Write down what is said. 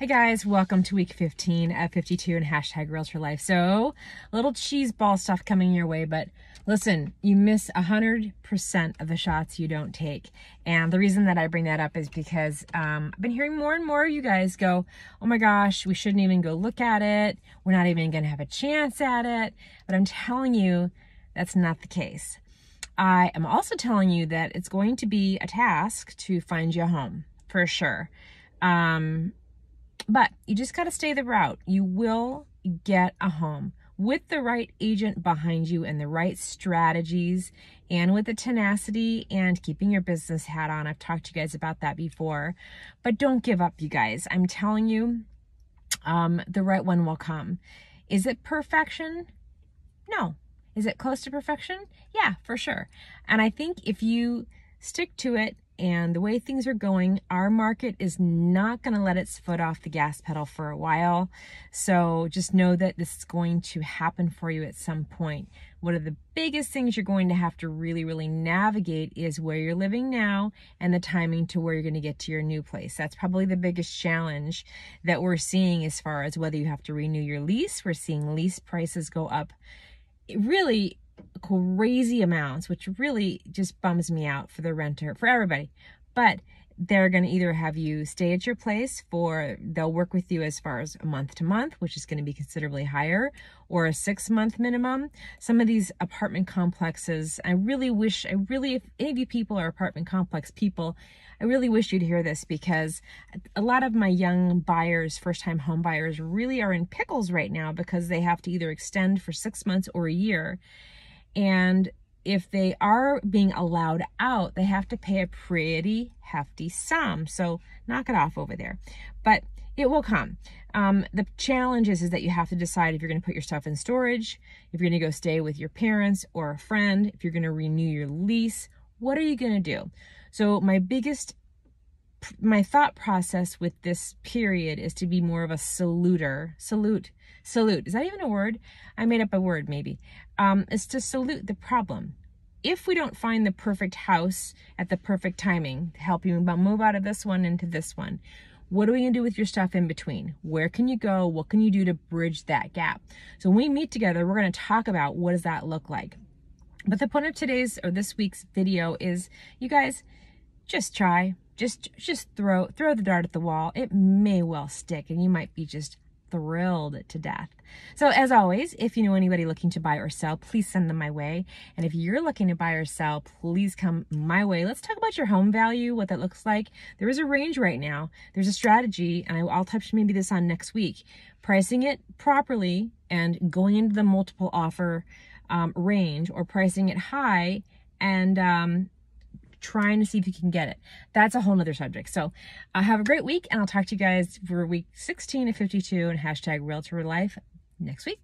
Hey guys, welcome to week 15 at 52 and hashtag Reels for Life. So, little cheese ball stuff coming your way, but listen, you miss 100% of the shots you don't take. And the reason that I bring that up is because um, I've been hearing more and more of you guys go, oh my gosh, we shouldn't even go look at it. We're not even going to have a chance at it. But I'm telling you, that's not the case. I am also telling you that it's going to be a task to find you a home for sure. Um, but you just got to stay the route. You will get a home with the right agent behind you and the right strategies and with the tenacity and keeping your business hat on. I've talked to you guys about that before, but don't give up, you guys. I'm telling you, um, the right one will come. Is it perfection? No. Is it close to perfection? Yeah, for sure. And I think if you stick to it and the way things are going, our market is not going to let its foot off the gas pedal for a while. So just know that this is going to happen for you at some point. One of the biggest things you're going to have to really, really navigate is where you're living now and the timing to where you're going to get to your new place. That's probably the biggest challenge that we're seeing as far as whether you have to renew your lease. We're seeing lease prices go up really crazy amounts, which really just bums me out for the renter, for everybody. But they're going to either have you stay at your place for they'll work with you as far as month to month which is going to be considerably higher or a six month minimum some of these apartment complexes i really wish i really if any of you people are apartment complex people i really wish you'd hear this because a lot of my young buyers first time home buyers really are in pickles right now because they have to either extend for six months or a year and if they are being allowed out, they have to pay a pretty hefty sum. So knock it off over there. But it will come. Um, the challenge is, is that you have to decide if you're going to put your stuff in storage, if you're going to go stay with your parents or a friend, if you're going to renew your lease. What are you going to do? So my biggest my thought process with this period is to be more of a saluter, salute, salute. Is that even a word? I made up a word maybe. Um, is to salute the problem. If we don't find the perfect house at the perfect timing to help you move out of this one into this one, what are we going to do with your stuff in between? Where can you go? What can you do to bridge that gap? So when we meet together, we're going to talk about what does that look like. But the point of today's or this week's video is you guys just try just just throw throw the dart at the wall. It may well stick and you might be just thrilled to death. So as always, if you know anybody looking to buy or sell, please send them my way. And if you're looking to buy or sell, please come my way. Let's talk about your home value, what that looks like. There is a range right now. There's a strategy, and I'll touch maybe this on next week. Pricing it properly and going into the multiple offer um, range or pricing it high and um, trying to see if you can get it. That's a whole nother subject. So uh, have a great week and I'll talk to you guys for week 16 of 52 and hashtag Realtor Life next week.